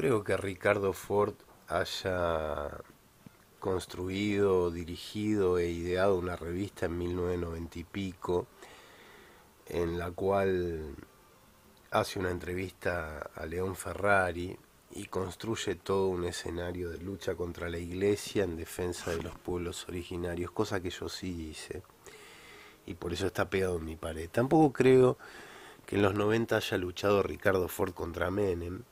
creo que Ricardo Ford haya construido, dirigido e ideado una revista en 1990 y pico, en la cual hace una entrevista a León Ferrari y construye todo un escenario de lucha contra la iglesia en defensa de los pueblos originarios, cosa que yo sí hice, y por eso está pegado en mi pared. Tampoco creo que en los 90 haya luchado Ricardo Ford contra Menem,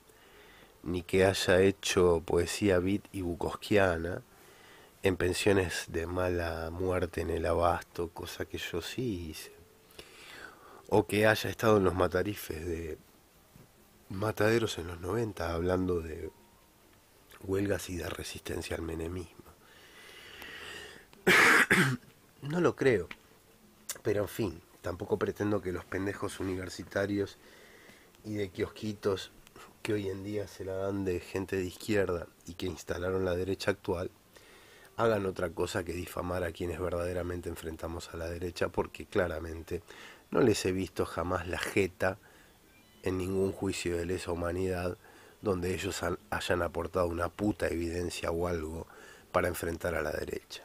ni que haya hecho poesía beat y bucosquiana en pensiones de mala muerte en el abasto, cosa que yo sí hice. O que haya estado en los matarifes de mataderos en los 90 hablando de huelgas y de resistencia al menemismo. no lo creo. Pero en fin, tampoco pretendo que los pendejos universitarios y de kiosquitos hoy en día se la dan de gente de izquierda y que instalaron la derecha actual, hagan otra cosa que difamar a quienes verdaderamente enfrentamos a la derecha, porque claramente no les he visto jamás la jeta en ningún juicio de lesa humanidad donde ellos hayan aportado una puta evidencia o algo para enfrentar a la derecha.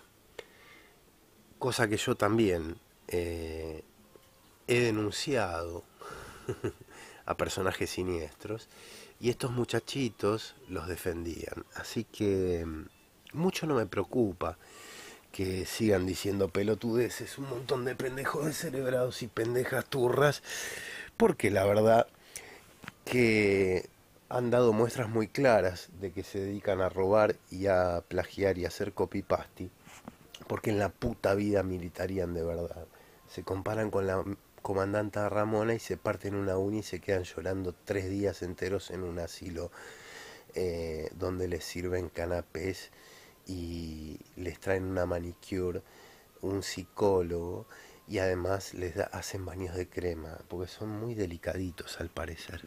Cosa que yo también eh, he denunciado a personajes siniestros y estos muchachitos los defendían. Así que mm, mucho no me preocupa que sigan diciendo pelotudeces, un montón de pendejos descerebrados y pendejas turras, porque la verdad que han dado muestras muy claras de que se dedican a robar y a plagiar y a hacer copy-pasty, porque en la puta vida militarían de verdad. Se comparan con la comandanta Ramona y se parten una uni y se quedan llorando tres días enteros en un asilo eh, donde les sirven canapés y les traen una manicure, un psicólogo y además les hacen baños de crema porque son muy delicaditos al parecer.